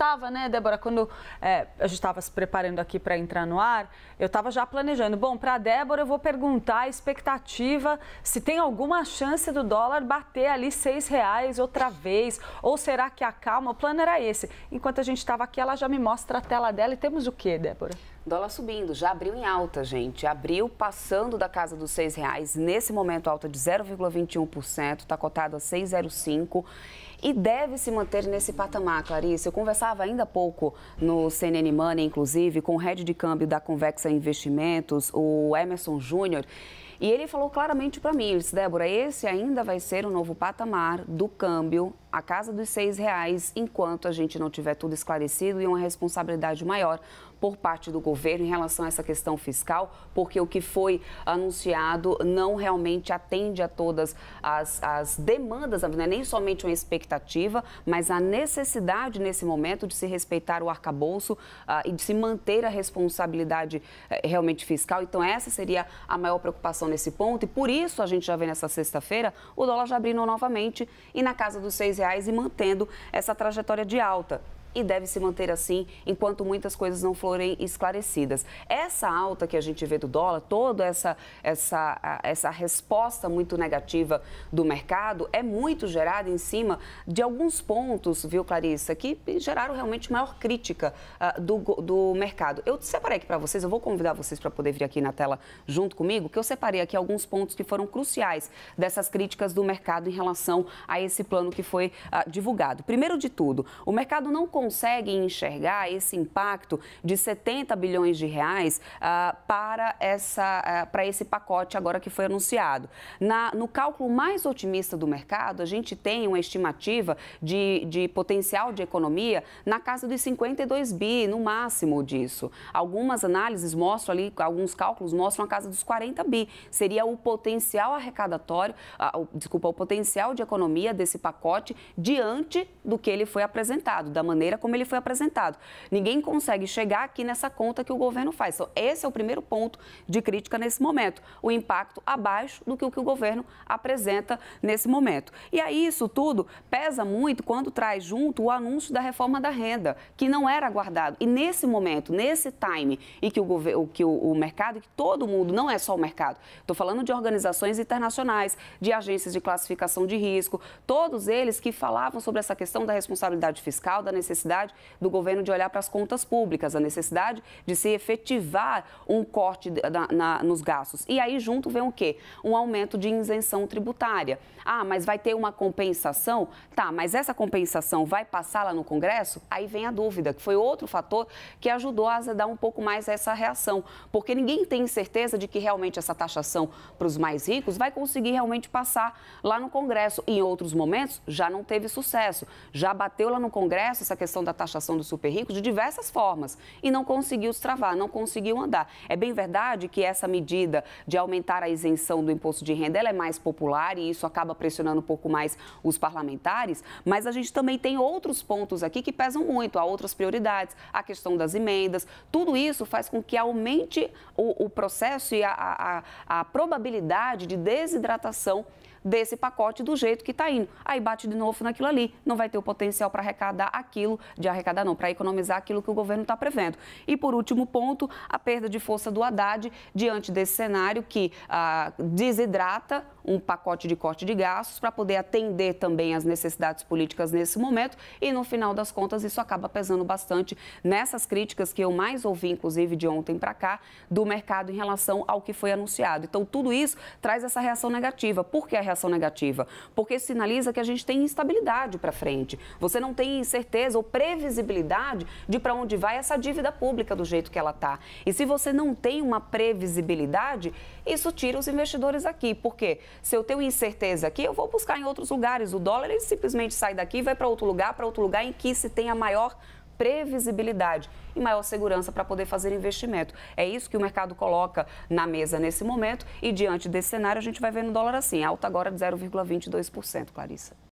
estava, né, Débora, quando é, a gente estava se preparando aqui para entrar no ar, eu estava já planejando. Bom, para a Débora eu vou perguntar a expectativa se tem alguma chance do dólar bater ali seis reais outra vez, ou será que acalma? O plano era esse. Enquanto a gente estava aqui, ela já me mostra a tela dela e temos o que, Débora? Dólar subindo, já abriu em alta, gente. Abriu passando da casa dos seis reais Nesse momento, alta de 0,21%, está cotado a 6,05% e deve se manter nesse patamar, Clarice. Eu conversava ainda há pouco no CNN Money, inclusive, com o head de câmbio da Convexa Investimentos, o Emerson Júnior, e ele falou claramente para mim, ele disse, Débora, esse ainda vai ser o novo patamar do câmbio, a casa dos seis reais, enquanto a gente não tiver tudo esclarecido e uma responsabilidade maior por parte do governo governo em relação a essa questão fiscal, porque o que foi anunciado não realmente atende a todas as, as demandas, não é nem somente uma expectativa, mas a necessidade nesse momento de se respeitar o arcabouço ah, e de se manter a responsabilidade eh, realmente fiscal. Então, essa seria a maior preocupação nesse ponto, e por isso a gente já vê nessa sexta-feira o dólar já abrindo novamente e na casa dos seis reais e mantendo essa trajetória de alta e deve se manter assim enquanto muitas coisas não forem esclarecidas. Essa alta que a gente vê do dólar, toda essa, essa, essa resposta muito negativa do mercado é muito gerada em cima de alguns pontos, viu, Clarissa, que geraram realmente maior crítica uh, do, do mercado. Eu separei aqui para vocês, eu vou convidar vocês para poder vir aqui na tela junto comigo, que eu separei aqui alguns pontos que foram cruciais dessas críticas do mercado em relação a esse plano que foi uh, divulgado. Primeiro de tudo, o mercado não conseguem enxergar esse impacto de 70 bilhões de reais ah, para, essa, ah, para esse pacote agora que foi anunciado. Na, no cálculo mais otimista do mercado, a gente tem uma estimativa de, de potencial de economia na casa dos 52 bi, no máximo disso. Algumas análises mostram ali, alguns cálculos mostram a casa dos 40 bi. Seria o potencial arrecadatório, ah, o, desculpa, o potencial de economia desse pacote diante do que ele foi apresentado, da maneira maneira como ele foi apresentado. Ninguém consegue chegar aqui nessa conta que o governo faz. Então, esse é o primeiro ponto de crítica nesse momento. O impacto abaixo do que o que o governo apresenta nesse momento. E aí isso tudo pesa muito quando traz junto o anúncio da reforma da renda, que não era aguardado. E nesse momento, nesse time, e que o, governo, que o, o mercado, e que todo mundo, não é só o mercado, estou falando de organizações internacionais, de agências de classificação de risco, todos eles que falavam sobre essa questão da responsabilidade fiscal, da necessidade necessidade do governo de olhar para as contas públicas, a necessidade de se efetivar um corte na, na, nos gastos. E aí, junto, vem o quê? Um aumento de isenção tributária. Ah, mas vai ter uma compensação? Tá, mas essa compensação vai passar lá no Congresso? Aí vem a dúvida, que foi outro fator que ajudou a azedar um pouco mais essa reação, porque ninguém tem certeza de que realmente essa taxação para os mais ricos vai conseguir realmente passar lá no Congresso. Em outros momentos, já não teve sucesso. Já bateu lá no Congresso essa questão questão da taxação dos super ricos de diversas formas e não conseguiu travar, não conseguiu andar. É bem verdade que essa medida de aumentar a isenção do imposto de renda é mais popular e isso acaba pressionando um pouco mais os parlamentares, mas a gente também tem outros pontos aqui que pesam muito, há outras prioridades, a questão das emendas, tudo isso faz com que aumente o, o processo e a, a, a probabilidade de desidratação desse pacote do jeito que está indo. Aí bate de novo naquilo ali, não vai ter o potencial para arrecadar aquilo, de arrecadar não, para economizar aquilo que o governo está prevendo. E por último ponto, a perda de força do Haddad diante desse cenário que ah, desidrata um pacote de corte de gastos para poder atender também as necessidades políticas nesse momento e no final das contas isso acaba pesando bastante nessas críticas que eu mais ouvi inclusive de ontem para cá do mercado em relação ao que foi anunciado. Então tudo isso traz essa reação negativa, porque a reação negativa? Porque sinaliza que a gente tem instabilidade para frente. Você não tem certeza ou previsibilidade de para onde vai essa dívida pública do jeito que ela está. E se você não tem uma previsibilidade, isso tira os investidores aqui. Porque se eu tenho incerteza aqui, eu vou buscar em outros lugares. O dólar ele simplesmente sai daqui, vai para outro lugar, para outro lugar em que se tenha maior previsibilidade e maior segurança para poder fazer investimento. É isso que o mercado coloca na mesa nesse momento e diante desse cenário a gente vai vendo o dólar assim, alta agora de 0,22%, Clarissa.